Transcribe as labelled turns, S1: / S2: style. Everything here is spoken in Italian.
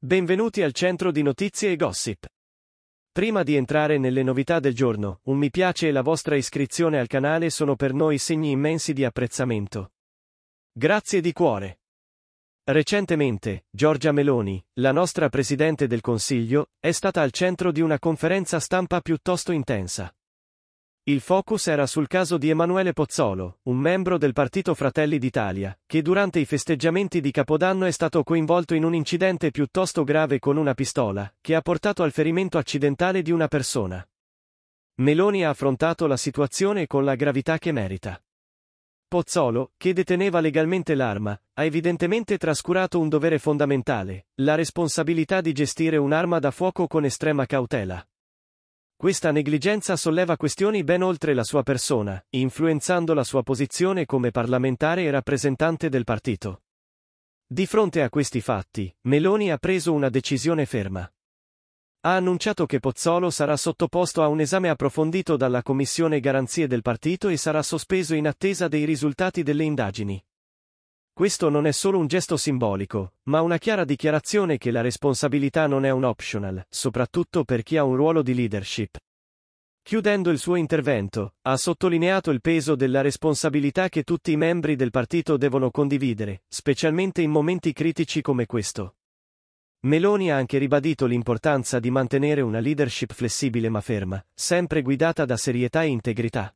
S1: Benvenuti al centro di notizie e gossip. Prima di entrare nelle novità del giorno, un mi piace e la vostra iscrizione al canale sono per noi segni immensi di apprezzamento. Grazie di cuore. Recentemente, Giorgia Meloni, la nostra Presidente del Consiglio, è stata al centro di una conferenza stampa piuttosto intensa. Il focus era sul caso di Emanuele Pozzolo, un membro del partito Fratelli d'Italia, che durante i festeggiamenti di Capodanno è stato coinvolto in un incidente piuttosto grave con una pistola, che ha portato al ferimento accidentale di una persona. Meloni ha affrontato la situazione con la gravità che merita. Pozzolo, che deteneva legalmente l'arma, ha evidentemente trascurato un dovere fondamentale, la responsabilità di gestire un'arma da fuoco con estrema cautela. Questa negligenza solleva questioni ben oltre la sua persona, influenzando la sua posizione come parlamentare e rappresentante del partito. Di fronte a questi fatti, Meloni ha preso una decisione ferma. Ha annunciato che Pozzolo sarà sottoposto a un esame approfondito dalla Commissione Garanzie del partito e sarà sospeso in attesa dei risultati delle indagini. Questo non è solo un gesto simbolico, ma una chiara dichiarazione che la responsabilità non è un optional, soprattutto per chi ha un ruolo di leadership. Chiudendo il suo intervento, ha sottolineato il peso della responsabilità che tutti i membri del partito devono condividere, specialmente in momenti critici come questo. Meloni ha anche ribadito l'importanza di mantenere una leadership flessibile ma ferma, sempre guidata da serietà e integrità.